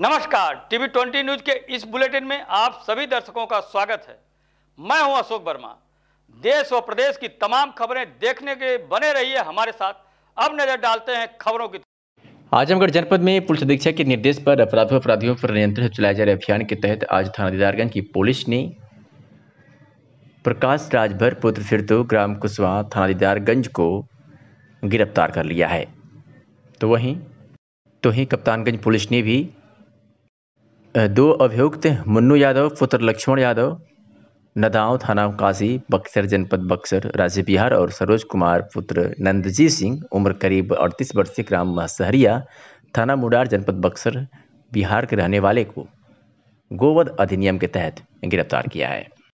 नमस्कार TV twenty news के इस बुलेटिन में आप सभी दर्शकों का स्वागत है मैं हूं अशोक वर्मा देश और प्रदेश की तमाम खबरें देखने के बने रहिए हमारे साथ अब नजर डालते हैं खबरों की आजमगढ़ जनपद में पुलिस अधीक्षक के निर्देश पर अपराध अपराधियों पर नियंत्रण चलाए जा रहे अभियान के तहत आज थाना दीदारगंज की पुलिस ने प्रकाश राजभर पुत्र फिर ग्राम कुशवाहा थाना दीदारगंज को गिरफ्तार कर लिया है तो वहीं तो ही कप्तानगंज पुलिस ने भी दो अभियुक्त मुन्नू यादव पुत्र लक्ष्मण यादव नदाव थाना काशी बक्सर जनपद बक्सर राज्य बिहार और सरोज कुमार पुत्र नंदजी सिंह उम्र करीब अड़तीस वर्ष के ग्राम महसहरिया थाना मुडार जनपद बक्सर बिहार के रहने वाले को गोवध अधिनियम के तहत गिरफ्तार किया है